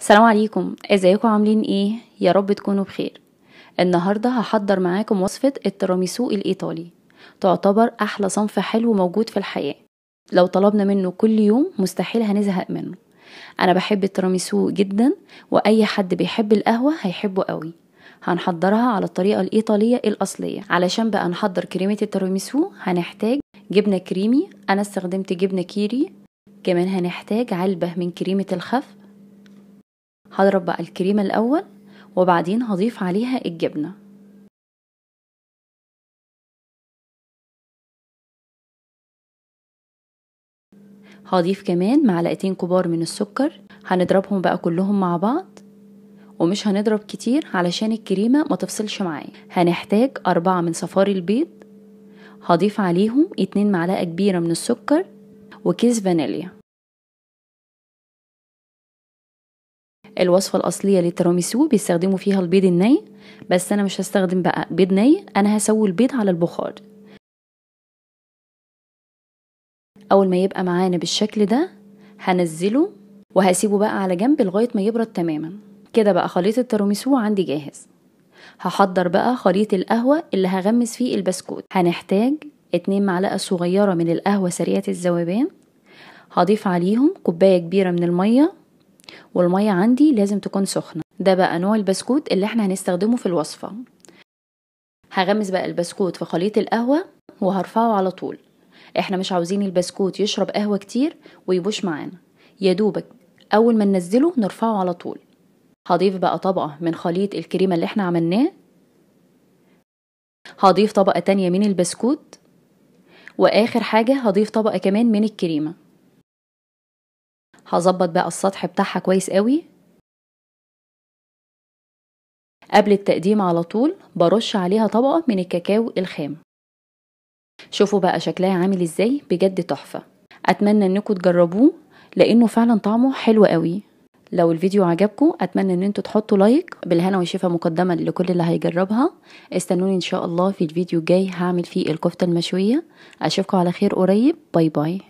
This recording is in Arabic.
السلام عليكم ازيكم عاملين ايه يا رب تكونوا بخير النهارده هحضر معاكم وصفه التيراميسو الايطالي تعتبر احلى صنف حلو موجود في الحياه لو طلبنا منه كل يوم مستحيل هنزهق منه انا بحب التيراميسو جدا واي حد بيحب القهوه هيحبه قوي هنحضرها على الطريقه الايطاليه الاصليه علشان بقى نحضر كريمه التيراميسو هنحتاج جبنه كريمي انا استخدمت جبنه كيري كمان هنحتاج علبه من كريمه الخف هضرب بقى الكريمة الأول وبعدين هضيف عليها الجبنة هضيف كمان معلقتين كبار من السكر هنضربهم بقى كلهم مع بعض ومش هنضرب كتير علشان الكريمة ما تفصلش معايا هنحتاج أربعة من صفار البيض هضيف عليهم اتنين معلقة كبيرة من السكر وكيس فانيليا الوصفة الأصلية للتراميسو بيستخدموا فيها البيض الني بس أنا مش هستخدم بقى بيض ني أنا هسوي البيض على البخار أول ما يبقى معانا بالشكل ده هنزله وهسيبه بقى على جنب لغاية ما يبرد تماما كده بقى خليط التراميسو عندي جاهز هحضر بقى خليط القهوة اللي هغمس فيه البسكوت هنحتاج اتنين معلقة صغيرة من القهوة سريعة الذوبان هضيف عليهم كوباية كبيرة من المية والمية عندي لازم تكون سخنة ده بقى نوع البسكوت اللي احنا هنستخدمه في الوصفة هغمس بقى البسكوت في خليط القهوة وهرفعه على طول احنا مش عاوزين البسكوت يشرب قهوة كتير ويبوش معانا يا دوبك اول ما ننزله نرفعه على طول هضيف بقى طبقة من خليط الكريمة اللي احنا عملناه هضيف طبقة تانية من البسكوت واخر حاجة هضيف طبقة كمان من الكريمة هظبط بقى السطح بتاعها كويس قوي قبل التقديم على طول برش عليها طبقة من الكاكاو الخام شوفوا بقى شكلها عامل ازاي بجد تحفة اتمنى انكم تجربوه لانه فعلا طعمه حلو قوي لو الفيديو عجبكم اتمنى ان انتوا تحطوا لايك بالهنا والشفا مقدما لكل اللي هيجربها استنوني ان شاء الله في الفيديو الجاي هعمل فيه الكفته المشويه اشوفكم على خير قريب باي باي